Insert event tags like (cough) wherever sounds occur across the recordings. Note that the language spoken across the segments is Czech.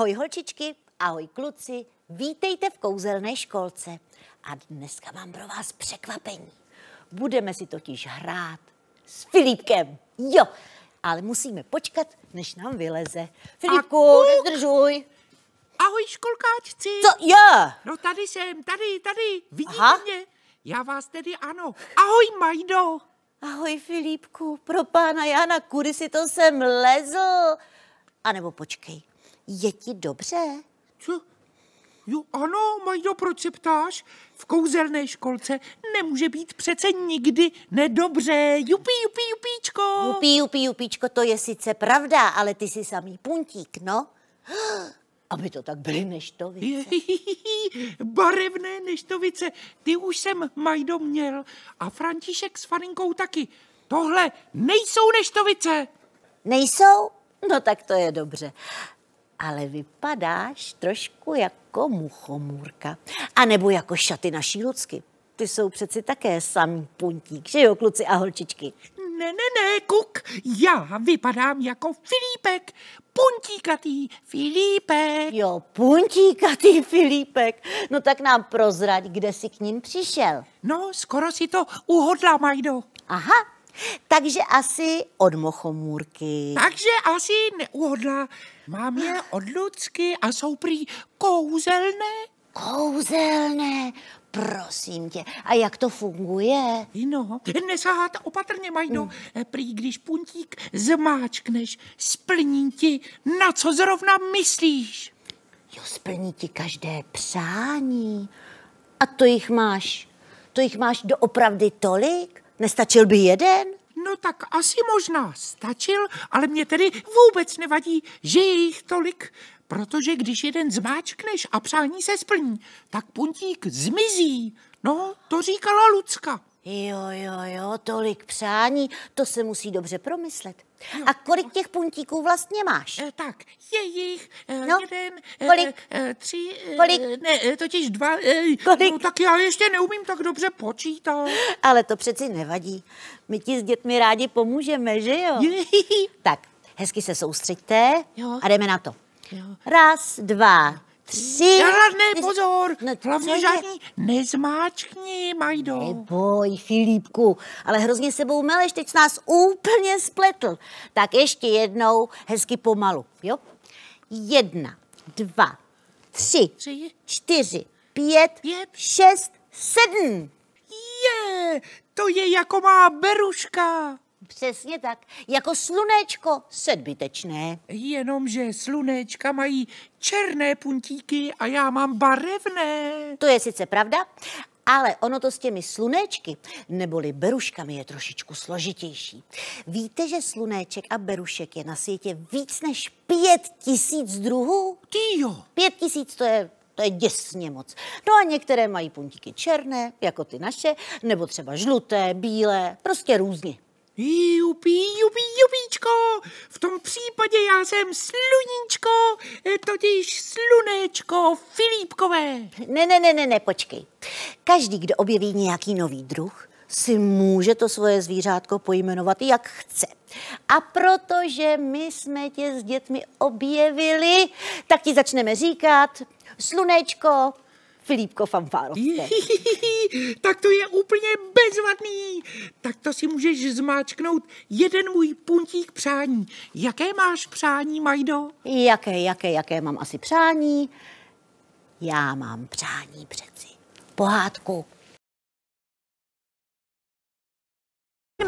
Ahoj holčičky, ahoj kluci, vítejte v kouzelné školce. A dneska mám pro vás překvapení. Budeme si totiž hrát s Filipkem. Jo, ale musíme počkat, než nám vyleze. Filipku, nezdržuj. Ahoj školkáčci. Co? Já. No tady jsem, tady, tady. Vidíte Aha. mě? Já vás tedy ano. Ahoj Majdo. Ahoj Filipku, pro pána Jana, kudy si to sem lezl? A nebo počkej, je ti dobře? Co? Jo, ano, Majdo, proč se ptáš? V kouzelné školce nemůže být přece nikdy nedobře. Jupí, jupí, jupíčko. Jupí, jupí, jupíčko, to je sice pravda, ale ty jsi samý puntík, no. (gasps) Aby to tak byly neštovice. (laughs) Barevné neštovice. Ty už jsem, Majdo, měl. A František s Faninkou taky. Tohle nejsou neštovice. Nejsou? No tak to je dobře ale vypadáš trošku jako muchomůrka. A nebo jako šaty naší lucky. Ty jsou přeci také samý puntík, že jo, kluci a holčičky? Ne, ne, ne, kuk, já vypadám jako Filipek, puntíkatý Filipek. Jo, puntíkatý Filipek. No tak nám prozrať, kde jsi k ním přišel. No, skoro si to uhodla, Majdo. Aha, takže asi od mochomůrky. Takže asi neuhodla. Mám je od Lucky a jsou prý kouzelné. Kouzelné, prosím tě. A jak to funguje? No, nesaháte opatrně, Majdo. Mm. Prý, když puntík zmáčkneš, splní ti, na co zrovna myslíš. Jo, splní ti každé přání. A to jich máš, to jich máš doopravdy tolik? Nestačil by jeden? No tak asi možná stačil, ale mě tedy vůbec nevadí, že je jich tolik, protože když jeden zmáčkneš a přání se splní, tak puntík zmizí. No, to říkala Lucka. Jo, jo, jo, tolik přání, to se musí dobře promyslet. No, a kolik těch puntíků vlastně máš? E, tak, je jich e, no, jeden, eh, kolik? E, tři, kolik? ne, totiž dva. Kolik? No tak já ještě neumím tak dobře počítat. Ale to přeci nevadí. My ti s dětmi rádi pomůžeme, že jo? (laughs) tak, hezky se soustřeďte jo. a jdeme na to. Jo. Raz, dva, tři... Hlavně pozor, no, hlavně žádný nezmáčkni, Majdo. Neboj, Filipku, ale hrozně sebou meleš, teď nás úplně spletl. Tak ještě jednou, hezky pomalu, jo? Jedna, dva, tři, tři. čtyři, pět, pět, šest, sedm. Je, to je jako má beruška. Přesně tak, jako slunečko sedbytečné. Jenomže slunečka mají černé puntíky a já mám barevné. To je sice pravda, ale ono to s těmi slunečky neboli beruškami je trošičku složitější. Víte, že sluneček a berušek je na světě víc než pět tisíc druhů? Týjo! Pět tisíc to je to je děsně moc. No a některé mají puntíky černé, jako ty naše, nebo třeba žluté, bílé, prostě různě. Jupí, jupí, jupíčko, v tom případě já jsem sluníčko, eh, totiž slunečko Filipkové. Ne, ne, ne, ne, ne, počkej. Každý, kdo objeví nějaký nový druh, si může to svoje zvířátko pojmenovat, jak chce. A protože my jsme tě s dětmi objevili, tak ti začneme říkat slunečko, Filipko Fanfárovské. (laughs) tak to je úplně bezvadný. Tak to si můžeš zmáčknout jeden můj puntík přání. Jaké máš přání, Majdo? Jaké, jaké, jaké mám asi přání? Já mám přání přeci. Pohádku.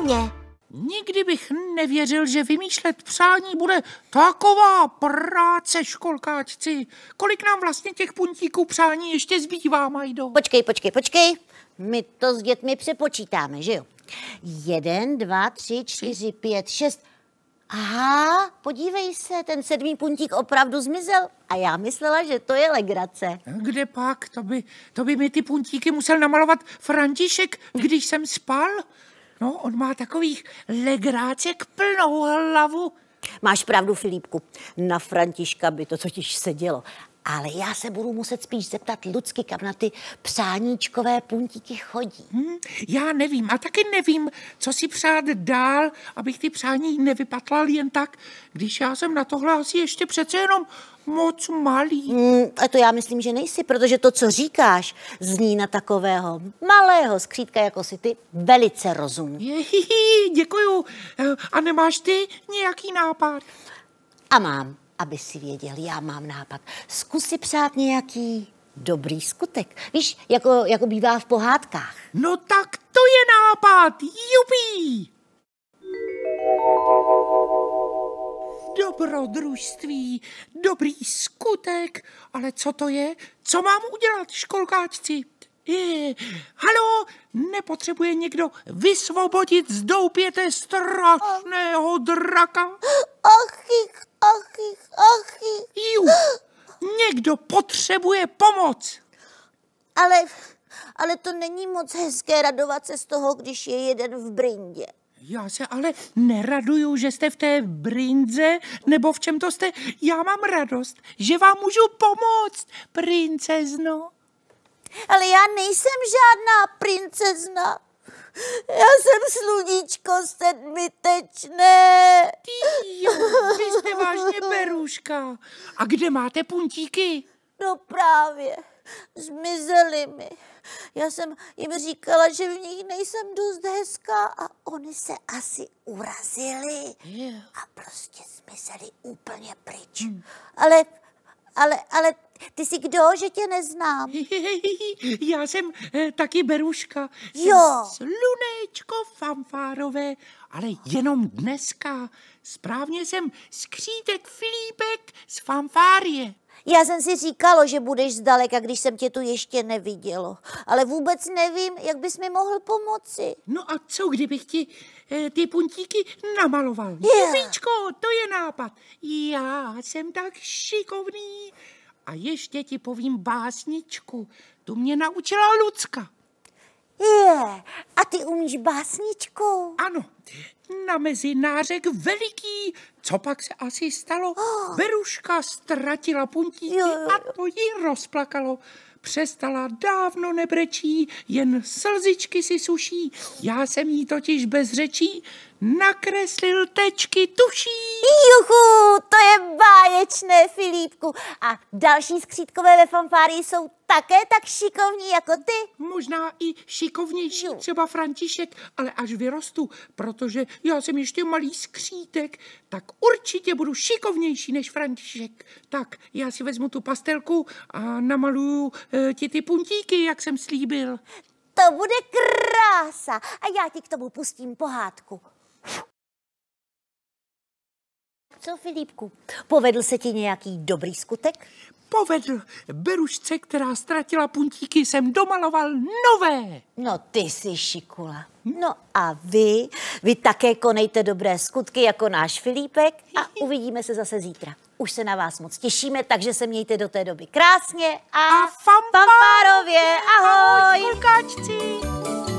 Mě. Nikdy bych nevěřil, že vymýšlet přání bude taková práce školkáčci. Kolik nám vlastně těch puntíků přání ještě zbývá, Majdo? Počkej, počkej, počkej. My to s dětmi přepočítáme, že jo? Jeden, dva, tři, čtyři, pět, šest. Aha, podívej se, ten sedmý puntík opravdu zmizel a já myslela, že to je legrace. Kde pak? To by, to by mi ty puntíky musel namalovat František, když jsem spal. No, on má takových legráček plnou hlavu. Máš pravdu, Filipku. Na Františka by to totiž sedělo ale já se budu muset spíš zeptat Lucky, kam na ty přáníčkové puntíky chodí. Hmm, já nevím a taky nevím, co si přát dál, abych ty přání nevypatlal jen tak, když já jsem na tohle asi ještě přece jenom moc malý. Hmm, a to já myslím, že nejsi, protože to, co říkáš, zní na takového malého skřítka, jako si ty, velice rozumně. Děkuju. Eh, a nemáš ty nějaký nápad? A mám aby si věděl, já mám nápad. Zkus si přát nějaký dobrý skutek. Víš, jako, jako bývá v pohádkách. No tak to je nápad, jubí! Dobrodružství, dobrý skutek, ale co to je? Co mám udělat, školkáčci? I, halo, nepotřebuje někdo vysvobodit z doupěte strašného draka? Achich, achich, achich. Ju, někdo potřebuje pomoc. Ale, ale to není moc hezké radovat se z toho, když je jeden v brindě. Já se ale neraduju, že jste v té brinze, nebo v čem to jste. Já mám radost, že vám můžu pomoct, princezno. Ale já nejsem žádná princezna. Já jsem sluníčko sedmitečné. Ty jo, vy jste vážně beruška. A kde máte puntíky? No právě, Zmizeli mi. Já jsem jim říkala, že v nich nejsem dost hezká a oni se asi urazili yeah. a prostě zmizeli úplně pryč. Hmm. Ale, ale, ale ty jsi kdo, že tě neznám? Já jsem eh, taky Beruška. Jsem jo. Slunečko fanfárové, ale jenom dneska. Správně jsem skřítek Filipek z fanfárie. Já jsem si říkalo, že budeš zdaleka, když jsem tě tu ještě nevidělo. Ale vůbec nevím, jak bys mi mohl pomoci. No a co, kdybych ti eh, ty puntíky namaloval? Yeah. to je nápad. Já jsem tak šikovný. A ještě ti povím básničku. Tu mě naučila Lucka. Je, a ty umíš básničku? Ano, na mezinářek veliký. Co pak se asi stalo? Beruška oh. ztratila puntíky a to ji rozplakalo. Přestala dávno nebrečí, jen slzičky si suší. Já jsem jí totiž bez řečí nakreslil tečky tuší. Juchu, to je báječné, Filipku. A další skřítkové ve fanfári jsou také tak šikovní jako ty. Možná i šikovnější, třeba František, ale až vyrostu, protože já jsem ještě malý skřítek, tak určitě budu šikovnější než František. Tak, já si vezmu tu pastelku a namaluju e, ti ty puntíky, jak jsem slíbil. To bude krása a já ti k tomu pustím pohádku. Co, Filipku, povedl se ti nějaký dobrý skutek? povedl. Berušce, která ztratila puntíky, jsem domaloval nové. No ty jsi šikula. No a vy, vy také konejte dobré skutky jako náš Filipek a (laughs) uvidíme se zase zítra. Už se na vás moc těšíme, takže se mějte do té doby krásně a, a fanfárově. Ahoj! Ahoj